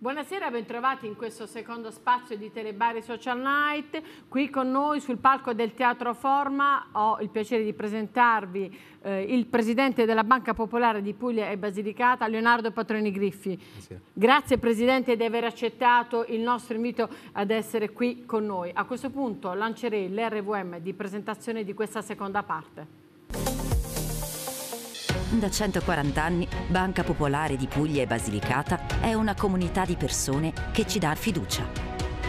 Buonasera, bentrovati in questo secondo spazio di Telebari Social Night. Qui con noi sul palco del Teatro Forma ho il piacere di presentarvi eh, il presidente della Banca Popolare di Puglia e Basilicata, Leonardo Patroni Griffi. Buonasera. Grazie presidente di aver accettato il nostro invito ad essere qui con noi. A questo punto lancerei l'RVM di presentazione di questa seconda parte. Da 140 anni Banca Popolare di Puglia e Basilicata è una comunità di persone che ci dà fiducia.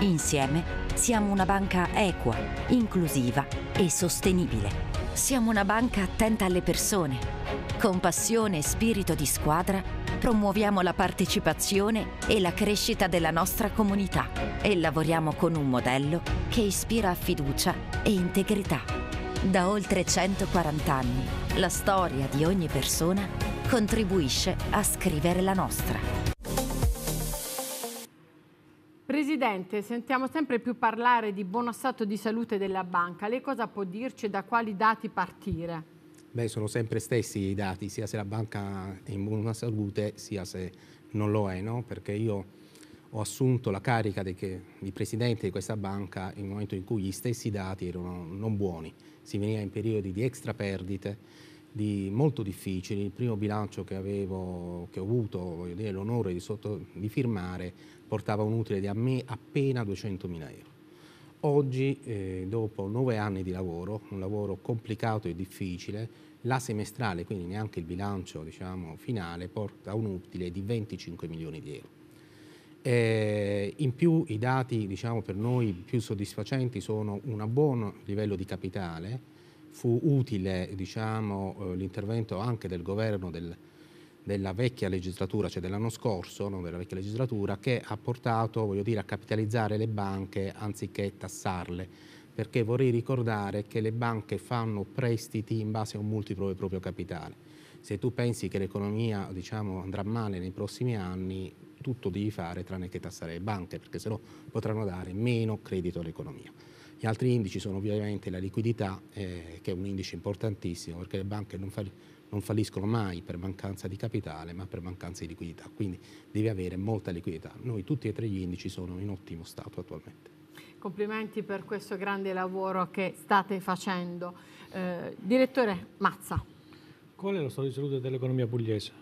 Insieme siamo una banca equa, inclusiva e sostenibile. Siamo una banca attenta alle persone. Con passione e spirito di squadra promuoviamo la partecipazione e la crescita della nostra comunità e lavoriamo con un modello che ispira fiducia e integrità. Da oltre 140 anni, la storia di ogni persona contribuisce a scrivere la nostra. Presidente, sentiamo sempre più parlare di buono stato di salute della banca. Lei cosa può dirci e da quali dati partire? Beh, sono sempre stessi i dati, sia se la banca è in buona salute, sia se non lo è, no? Perché io ho assunto la carica di, che, di, presidente di questa banca in un momento in cui gli stessi dati erano non buoni, si veniva in periodi di extra perdite, di molto difficili, il primo bilancio che, avevo, che ho avuto l'onore di, di, firmare portava un utile di a me appena 200.000 euro. Oggi, eh, dopo nove anni di lavoro, un lavoro complicato e difficile, la semestrale, quindi neanche il bilancio diciamo, finale, porta un utile di 25 milioni di euro. Eh, in più i dati diciamo, per noi più soddisfacenti sono un buon livello di capitale, fu utile diciamo, eh, l'intervento anche del governo del, della vecchia legislatura, cioè dell'anno scorso, non della vecchia legislatura, che ha portato dire, a capitalizzare le banche anziché tassarle perché vorrei ricordare che le banche fanno prestiti in base a un multiplo del proprio capitale. Se tu pensi che l'economia diciamo, andrà male nei prossimi anni, tutto devi fare tranne che tassare le banche, perché sennò potranno dare meno credito all'economia. Gli altri indici sono ovviamente la liquidità, eh, che è un indice importantissimo, perché le banche non, fal non falliscono mai per mancanza di capitale, ma per mancanza di liquidità, quindi devi avere molta liquidità. Noi tutti e tre gli indici sono in ottimo stato attualmente. Complimenti per questo grande lavoro che state facendo. Eh, direttore Mazza. Qual è lo stato di salute dell'economia pugliese?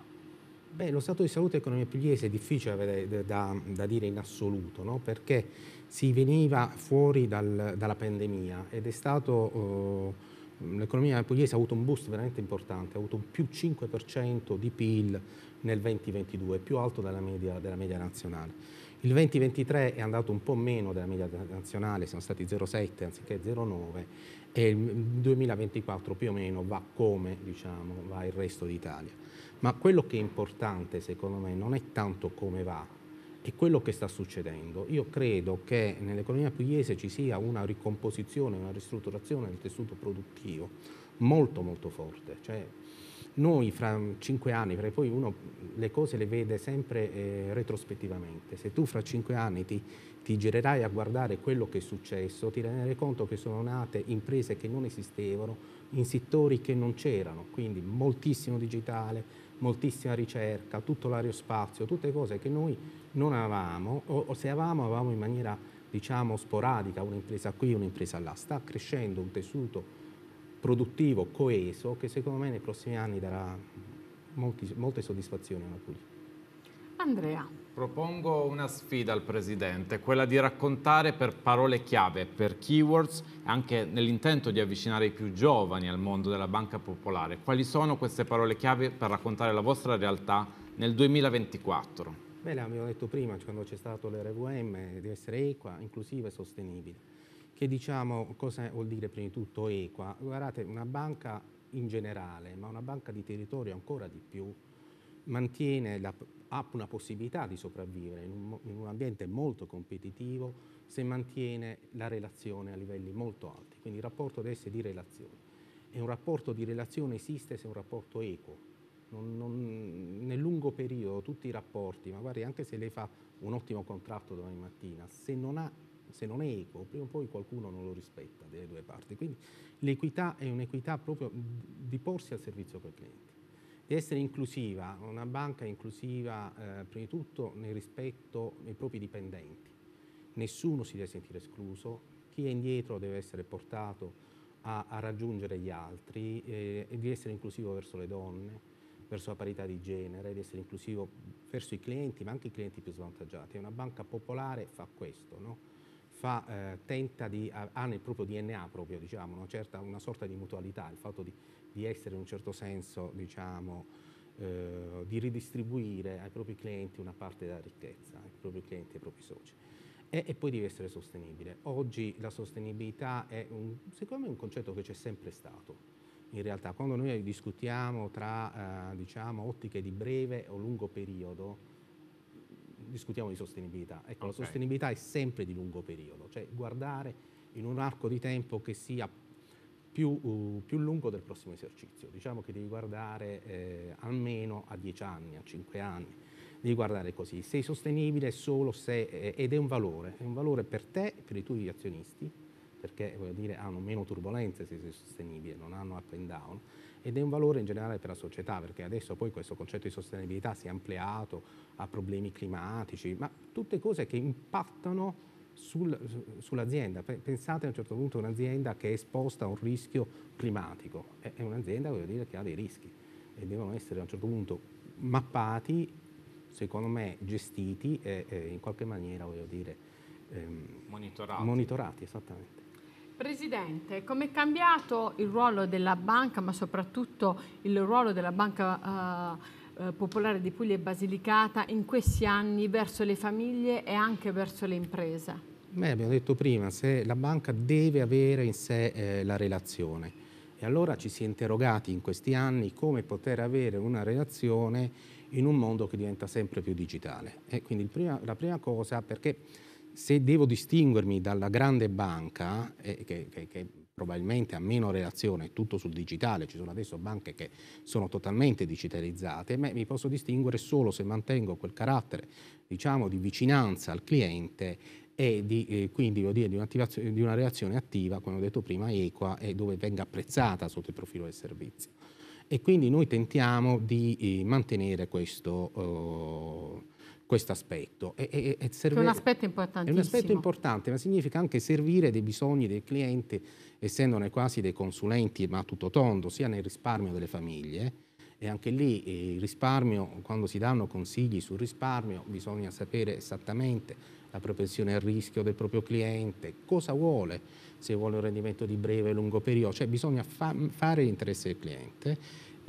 Beh, lo stato di salute dell'economia pugliese è difficile da, da, dire in assoluto, no? perché si veniva fuori dal, dalla pandemia ed è stato... Eh, L'economia pugliese ha avuto un boost veramente importante, ha avuto un più 5% di PIL nel 2022, più alto della media, della media, nazionale. Il 2023 è andato un po' meno della media nazionale, siamo stati 0,7 anziché 0,9 e il 2024 più o meno va come diciamo, va il resto d'Italia. Ma quello che è importante secondo me non è tanto come va, è quello che sta succedendo. Io credo che nell'economia pugliese ci sia una ricomposizione, una ristrutturazione del tessuto produttivo molto molto forte. Cioè, noi fra cinque anni, perché poi uno le cose le vede sempre eh, retrospettivamente, se tu fra cinque anni ti ti girerai a guardare quello che è successo, ti rendere conto che sono nate imprese che non esistevano, in settori che non c'erano, quindi moltissimo digitale, moltissima ricerca, tutto l'aerospazio, tutte cose che noi non avevamo o, o se avevamo avevamo in maniera diciamo sporadica, un'impresa qui, un'impresa là. Sta crescendo un tessuto produttivo coeso che secondo me nei prossimi anni darà molti, molte soddisfazioni alla Puglia. Andrea, Propongo una sfida al Presidente, quella di raccontare per parole chiave, per keywords, anche nell'intento di avvicinare i più giovani al mondo della banca popolare. Quali sono queste parole chiave per raccontare la vostra realtà nel 2024? Beh, l'abbiamo detto prima, quando c'è stato l'RVM, di essere equa, inclusiva e sostenibile. Che diciamo, cosa vuol dire prima di tutto equa? Guardate, una banca in generale, ma una banca di territorio ancora di più, mantiene la, ha una possibilità di sopravvivere in un, in un, ambiente molto competitivo se mantiene la relazione a livelli molto alti. Quindi il rapporto deve essere di relazione. E un rapporto di relazione esiste se è un rapporto equo. Non, non, nel lungo periodo tutti i rapporti, magari anche se lei fa un ottimo contratto domani mattina, se non, ha, se non è equo, prima o poi qualcuno non lo rispetta delle due parti. Quindi l'equità è un'equità proprio di porsi al servizio del cliente di essere inclusiva, una banca inclusiva eh, prima di tutto nel rispetto dei propri dipendenti. Nessuno si deve sentire escluso, chi è indietro deve essere portato a, a raggiungere gli altri eh, di essere inclusivo verso le donne, verso la parità di genere, di essere inclusivo verso i clienti, ma anche i clienti più svantaggiati. Una banca popolare fa questo, no? fa, eh, tenta di, ha nel proprio DNA proprio, diciamo, una, certa, una sorta di mutualità, il fatto di di essere in un certo senso, diciamo, eh, di ridistribuire ai propri clienti una parte della ricchezza, ai propri clienti ai propri soci. E, e, poi devi essere sostenibile. Oggi la sostenibilità è un, secondo me un concetto che c'è sempre stato. In realtà quando noi discutiamo tra eh, diciamo, ottiche di breve o lungo periodo, discutiamo di sostenibilità. Ecco, okay. la sostenibilità è sempre di lungo periodo, cioè guardare in un arco di tempo che sia più, uh, più, lungo del prossimo esercizio. Diciamo che devi guardare eh, almeno a 10 anni, a 5 anni, devi guardare così. Sei sostenibile solo se, eh, ed è un valore, è un valore per te e per i tuoi azionisti, perché dire, hanno meno turbulenze se sei sostenibile, non hanno up and down, ed è un valore in generale per la società, perché adesso poi questo concetto di sostenibilità si è ampliato a problemi climatici, ma tutte cose che impattano sul, sull'azienda. Pensate a un certo punto a un'azienda che è esposta a un rischio climatico, è, è un'azienda dire, che ha dei rischi e devono essere a un certo punto mappati, secondo me gestiti e, e in qualche maniera dire, ehm, monitorati. monitorati esattamente. Presidente, com'è cambiato il ruolo della banca, ma soprattutto il ruolo della banca eh, eh, popolare di Puglia e Basilicata in questi anni verso le famiglie e anche verso le imprese? Beh, abbiamo detto prima, se la banca deve avere in sé eh, la relazione e allora ci si è interrogati in questi anni come poter avere una relazione in un mondo che diventa sempre più digitale. E quindi prima, la prima cosa, perché se devo distinguermi dalla grande banca, eh, che, che, che probabilmente ha meno relazione, tutto sul digitale, ci sono adesso banche che sono totalmente digitalizzate, ma mi posso distinguere solo se mantengo quel carattere diciamo, di vicinanza al cliente e di, eh, quindi dire, di, di, una reazione attiva, come ho detto prima, equa e dove venga apprezzata sotto il profilo del servizio. E quindi noi tentiamo di eh, mantenere questo... Eh, questo aspetto. E, e, e servire, è un aspetto importantissimo. È un aspetto importante, ma significa anche servire dei bisogni del cliente, essendone quasi dei consulenti, ma tutto tondo, sia nel risparmio delle famiglie, eh, e anche lì eh, il risparmio, quando si danno consigli sul risparmio, bisogna sapere esattamente la propensione al rischio del proprio cliente, cosa vuole, se vuole un rendimento di breve e lungo periodo, cioè bisogna fa fare l'interesse del cliente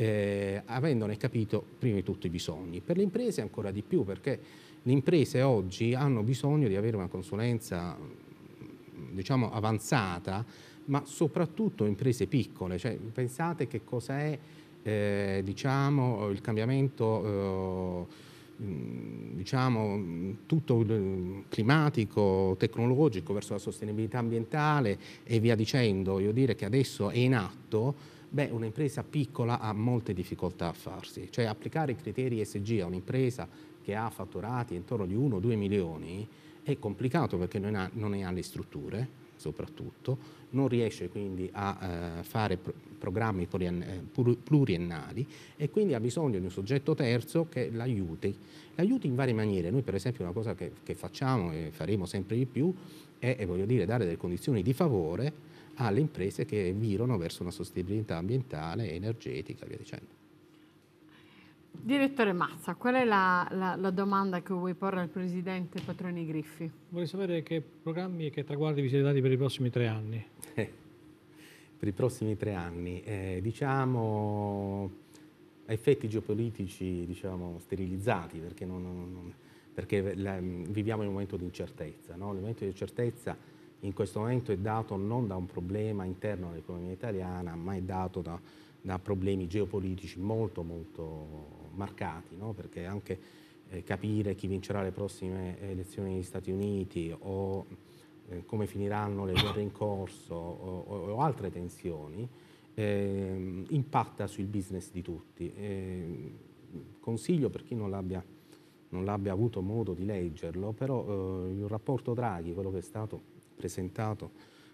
eh, avendone capito prima di tutto i bisogni. Per le imprese ancora di più perché le imprese oggi hanno bisogno di avere una consulenza mm, diciamo, avanzata ma soprattutto imprese piccole, cioè, pensate che cosa è eh, diciamo, il cambiamento eh, mm, diciamo, tutto climatico, tecnologico, verso la sostenibilità ambientale e via dicendo, io dire che adesso è in atto beh, un'impresa piccola ha molte difficoltà a farsi, cioè applicare i criteri ESG a un'impresa che ha fatturati intorno di 1-2 milioni è complicato perché non, ha, non ne ha le strutture, soprattutto, non riesce quindi a eh, fare pro programmi eh, pluriennali e quindi ha bisogno di un soggetto terzo che l'aiuti. L'aiuti in varie maniere, noi per esempio una cosa che, che facciamo e faremo sempre di più è, è voglio dire, dare delle condizioni di favore alle imprese che mirano verso una sostenibilità ambientale, energetica e via dicendo. Direttore Mazza, qual è la, la, la, domanda che vuoi porre al Presidente Patroni Griffi? Vorrei sapere che programmi e che traguardi vi siete dati per i prossimi tre anni. Eh, per i prossimi tre anni, eh, diciamo, a effetti geopolitici diciamo, sterilizzati, perché, non, non, perché la, viviamo in un momento di incertezza. No? Il momento di incertezza in questo momento è dato non da un problema interno all'economia italiana, ma è dato da, da problemi geopolitici molto molto marcati, no? perché anche eh, capire chi vincerà le prossime eh, elezioni negli Stati Uniti o eh, come finiranno le guerre in corso o, o, o altre tensioni eh, impatta sul business di tutti. Ehm, consiglio per chi non l'abbia non l'abbia avuto modo di leggerlo, però eh, il rapporto Draghi, quello che è stato presentato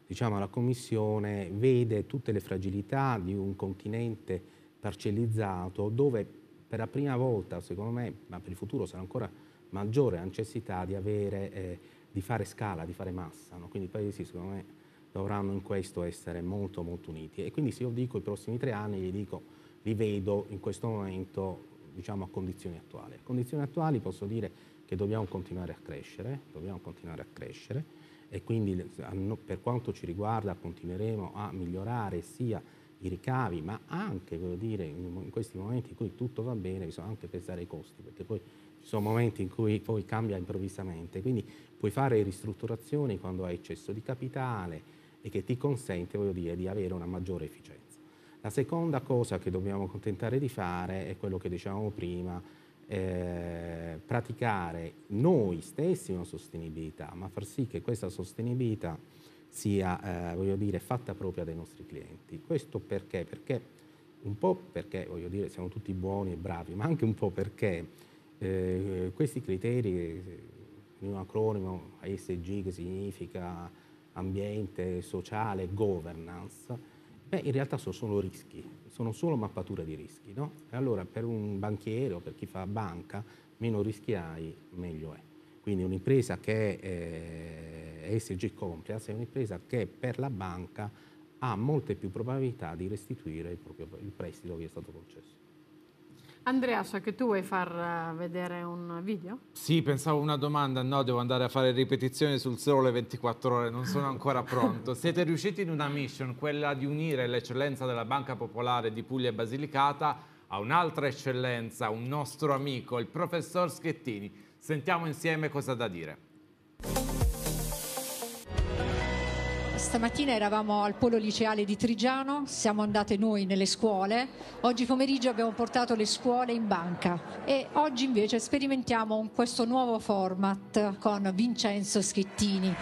diciamo, alla Commissione, vede tutte le fragilità di un continente parcellizzato dove per la prima volta, secondo me, ma per il futuro sarà ancora maggiore la necessità di, avere, eh, di fare scala, di fare massa. No? Quindi i paesi, secondo me, dovranno in questo essere molto molto uniti. E quindi se io dico i prossimi tre anni, gli dico, li vedo in questo momento diciamo, a condizioni attuali. A condizioni attuali posso dire che dobbiamo continuare a crescere, dobbiamo continuare a crescere e quindi per quanto ci riguarda continueremo a migliorare sia i ricavi, ma anche dire, in questi momenti in cui tutto va bene bisogna anche pensare ai costi, perché poi ci sono momenti in cui poi cambia improvvisamente, quindi puoi fare ristrutturazioni quando hai eccesso di capitale e che ti consente dire, di avere una maggiore efficienza. La seconda cosa che dobbiamo contentare di fare è quello che dicevamo prima, eh, praticare noi stessi una sostenibilità, ma far sì che questa sostenibilità sia, eh, voglio dire, fatta propria dai nostri clienti. Questo perché? Perché un po' perché, voglio dire, siamo tutti buoni e bravi, ma anche un po' perché eh, questi criteri, in un acronimo ASG che significa ambiente, sociale, governance, Beh, in realtà sono solo rischi, sono solo mappature di rischi, no? E allora per un banchiere o per chi fa banca, meno rischi hai, meglio è. Quindi un'impresa che eh, è SG Compliance è un'impresa che per la banca ha molte più probabilità di restituire il, proprio, il prestito che è stato concesso. Andrea, so che tu vuoi far eh, vedere un video? Sì, pensavo una domanda, no, devo andare a fare ripetizioni sul sole 24 ore, non sono ancora pronto. Siete riusciti in una mission, quella di unire l'eccellenza della Banca Popolare di Puglia e Basilicata a un'altra eccellenza, un nostro amico, il professor Schettini. Sentiamo insieme cosa ha da dire stamattina eravamo al polo liceale di Trigiano, siamo andate noi nelle scuole, oggi pomeriggio abbiamo portato le scuole in banca e oggi invece sperimentiamo questo nuovo format con Vincenzo Schettini.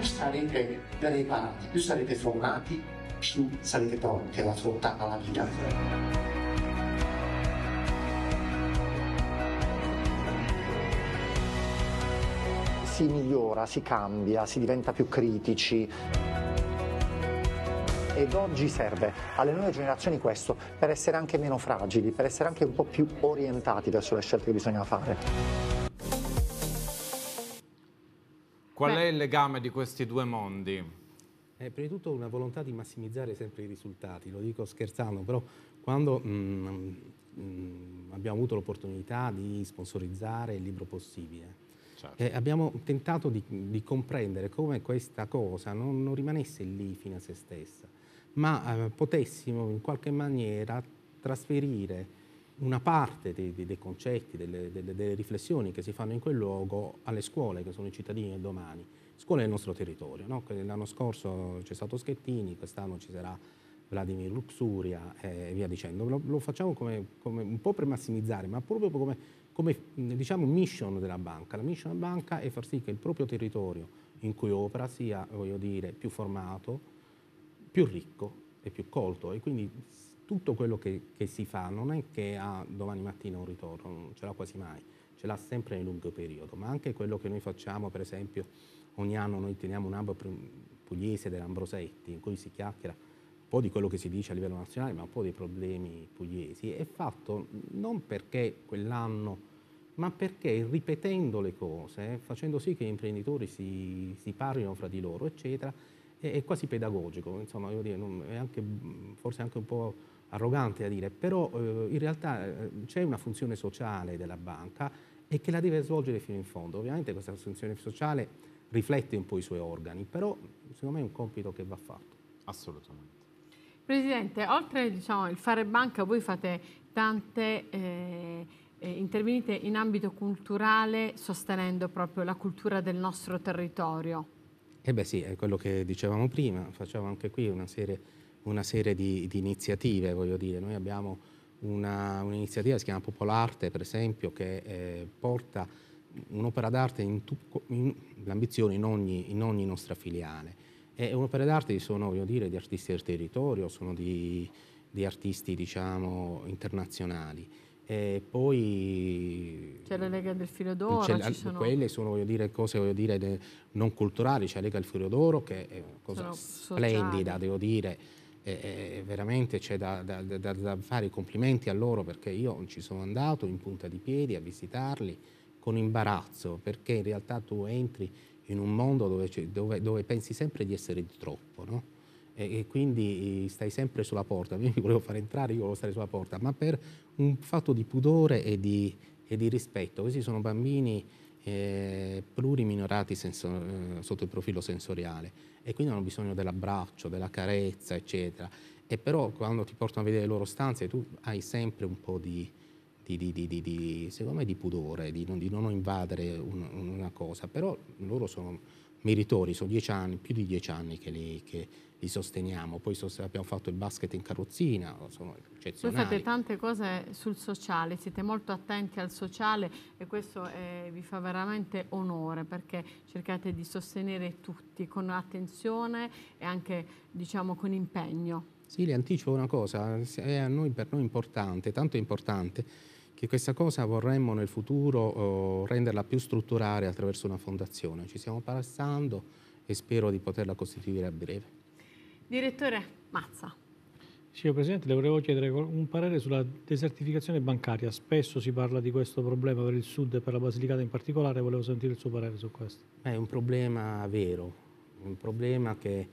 sarete preparati, più sarete formati, più sarete pronti ad affrontare la vita. si migliora, si cambia, si diventa più critici. Ed oggi serve alle nuove generazioni questo, per essere anche meno fragili, per essere anche un po' più orientati verso le scelte che bisogna fare. Qual è il legame di questi due mondi? Eh, prima di tutto una volontà di massimizzare sempre i risultati, lo dico scherzando, però quando mm, mm, abbiamo avuto l'opportunità di sponsorizzare il libro possibile, Certo. Eh, abbiamo tentato di, di, comprendere come questa cosa non, non, rimanesse lì fino a se stessa, ma eh, potessimo in qualche maniera trasferire una parte dei, dei concetti, delle, delle, delle, riflessioni che si fanno in quel luogo alle scuole, che sono i cittadini del domani. Scuole del nostro territorio, no? l'anno scorso c'è stato Schettini, quest'anno ci sarà Vladimir Luxuria eh, e via dicendo. Lo, lo facciamo come, come un po' per massimizzare, ma proprio come come diciamo, mission della banca. La mission della banca è far sì che il proprio territorio in cui opera sia dire, più formato, più ricco e più colto e quindi tutto quello che, che si fa non è che ha domani mattina un ritorno, non ce l'ha quasi mai, ce l'ha sempre nel lungo periodo, ma anche quello che noi facciamo, per esempio ogni anno noi teniamo un hub pugliese dell'Ambrosetti in cui si chiacchiera un po' di quello che si dice a livello nazionale, ma un po' dei problemi pugliesi, è fatto non perché quell'anno ma perché ripetendo le cose, facendo sì che gli imprenditori si, si parlino fra di loro, eccetera, è, è quasi pedagogico, insomma, dire, non, è anche, forse anche un po' arrogante a dire, però eh, in realtà eh, c'è una funzione sociale della banca e che la deve svolgere fino in fondo. Ovviamente questa funzione sociale riflette un po' i suoi organi, però secondo me è un compito che va fatto. Assolutamente. Presidente, oltre diciamo, il fare banca, voi fate tante... Eh eh, intervenite in ambito culturale sostenendo proprio la cultura del nostro territorio. Eh beh sì, è quello che dicevamo prima, facciamo anche qui una serie, una serie di, di, iniziative, voglio dire. Noi abbiamo un'iniziativa che si chiama Popolarte, per esempio, che eh, porta un'opera d'arte in, in l'ambizione in ogni, in ogni nostra filiale. E un'opera d'arte sono, voglio dire, di artisti del territorio, sono di, di artisti, diciamo, internazionali. E poi c'è la Lega del Filo d'Oro. Sono... Quelle sono voglio dire, cose voglio dire, non culturali, c'è la Lega del Filo d'Oro che è una cosa splendida, devo dire. E, e veramente c'è da, da, da, da, fare i complimenti a loro perché io ci sono andato in punta di piedi a visitarli con imbarazzo perché in realtà tu entri in un mondo dove, dove, dove pensi sempre di essere di troppo. No? e, quindi stai sempre sulla porta. Io mi volevo far entrare, io volevo stare sulla porta, ma per un fatto di pudore e di, e di rispetto. Questi sono bambini eh, pluriminorati sensor- eh, sotto il profilo sensoriale e quindi hanno bisogno dell'abbraccio, della carezza, eccetera. E però quando ti portano a vedere le loro stanze tu hai sempre un po' di, di, di, di, di, secondo me di pudore, di non, non invadere un, una cosa, però loro sono meritori, sono dieci anni, più di dieci anni che, li, che, li sosteniamo. Poi abbiamo fatto il basket in carrozzina, sono eccezionali. Voi fate tante cose sul sociale, siete molto attenti al sociale e questo eh, vi fa veramente onore perché cercate di sostenere tutti con attenzione e anche diciamo, con impegno. Sì, le anticipo una cosa, è noi, per noi importante, tanto importante che questa cosa vorremmo nel futuro oh, renderla più strutturale attraverso una fondazione. Ci stiamo passando e spero di poterla costituire a breve. Direttore Mazza. Signor Presidente, le volevo chiedere un parere sulla desertificazione bancaria. Spesso si parla di questo problema per il Sud e per la Basilicata in particolare, volevo sentire il suo parere su questo. È un problema vero, un problema che,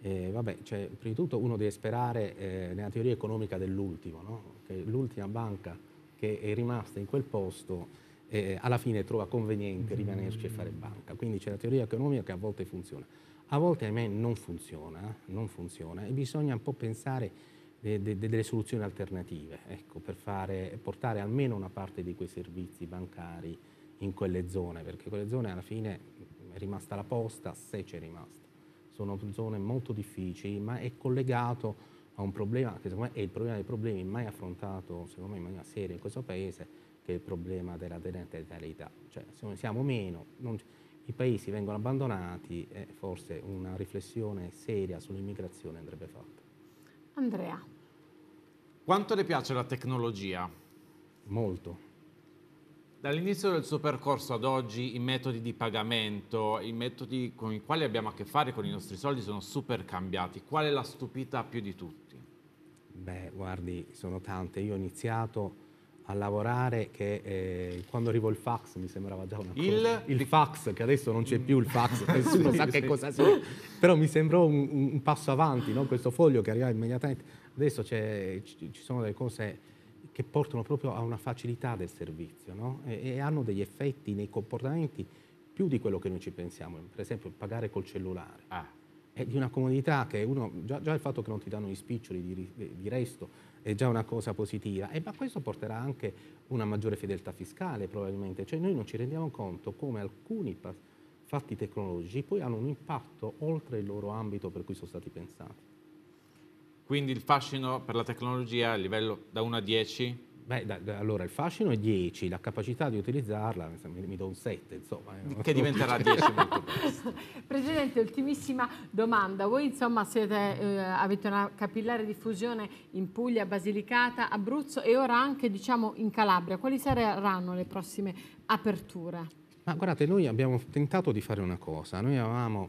eh, vabbè, cioè, prima di tutto uno deve sperare eh, nella teoria economica dell'ultimo, no? che l'ultima banca che è rimasta in quel posto eh, alla fine trova conveniente mm-hmm. rimanerci e fare banca. Quindi c'è la teoria economica che a volte funziona, a volte ahimè non funziona, non funziona e bisogna un po' pensare de, de, delle soluzioni alternative ecco, per fare, portare almeno una parte di quei servizi bancari in quelle zone, perché quelle zone alla fine è rimasta la posta, se c'è rimasta. Sono zone molto difficili, ma è collegato a un problema che secondo me è il problema dei problemi mai affrontato, secondo me in maniera seria in questo Paese, che il problema della denatalità, cioè siamo meno, non, i paesi vengono abbandonati e forse una riflessione seria sull'immigrazione andrebbe fatta. Andrea. Quanto le piace la tecnologia? Molto. Dall'inizio del suo percorso ad oggi i metodi di pagamento, i metodi con i quali abbiamo a che fare con i nostri soldi sono super cambiati. Qual è la stupita più di tutti? Beh, guardi, sono tante. Io ho iniziato a lavorare che eh, quando arrivo il fax mi sembrava già una cosa. Il, fax, che adesso non c'è più il fax, nessuno sì, sa che sì. cosa sia, però mi sembrò un, un passo avanti, no? questo foglio che arriva immediatamente. Adesso ci sono delle cose che portano proprio a una facilità del servizio no? e, e hanno degli effetti nei comportamenti più di quello che noi ci pensiamo, per esempio pagare col cellulare. Ah. È di una comodità che uno, già, già, il fatto che non ti danno gli spiccioli di, di resto, è già una cosa positiva, e, ma questo porterà anche una maggiore fedeltà fiscale probabilmente, cioè noi non ci rendiamo conto come alcuni fatti tecnologici poi hanno un impatto oltre il loro ambito per cui sono stati pensati. Quindi il fascino per la tecnologia a livello da 1 a 10 Beh, da, da, allora il fascino è 10, la capacità di utilizzarla mi, mi do un 7, insomma. Eh, che diventerà 10 molto presto. Presidente, ultimissima domanda. Voi insomma siete, eh, avete una capillare diffusione in Puglia, Basilicata, Abruzzo e ora anche diciamo in Calabria. Quali saranno le prossime aperture? Ma guardate, noi abbiamo tentato di fare una cosa. Noi avevamo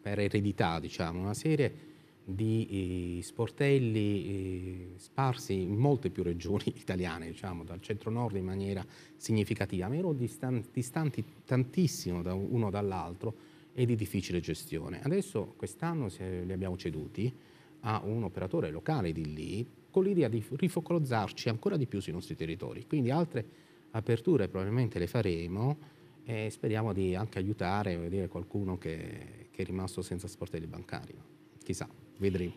per eredità diciamo una serie di eh, sportelli eh, sparsi in molte più regioni italiane, diciamo, dal centro-nord in maniera significativa, ma erano distanti, tantissimo da uno dall'altro e di difficile gestione. Adesso quest'anno li abbiamo ceduti a un operatore locale di lì con l'idea di rifocalizzarci ancora di più sui nostri territori. Quindi altre aperture probabilmente le faremo e speriamo di anche aiutare dire, qualcuno che, che, è rimasto senza sportelli bancari. Chissà. Vedremo.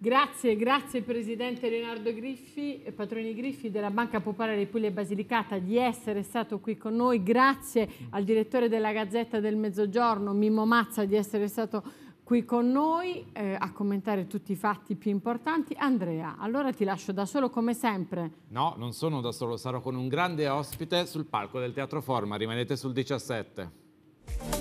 Grazie, grazie Presidente Leonardo Griffi, e Patroni Griffi della Banca Popolare di Puglia e Basilicata di essere stato qui con noi, grazie al direttore della Gazzetta del Mezzogiorno Mimmo Mazza di essere stato qui con noi eh, a commentare tutti i fatti più importanti. Andrea, allora ti lascio da solo come sempre. No, non sono da solo, sarò con un grande ospite sul palco del Teatro Forma, rimanete sul 17.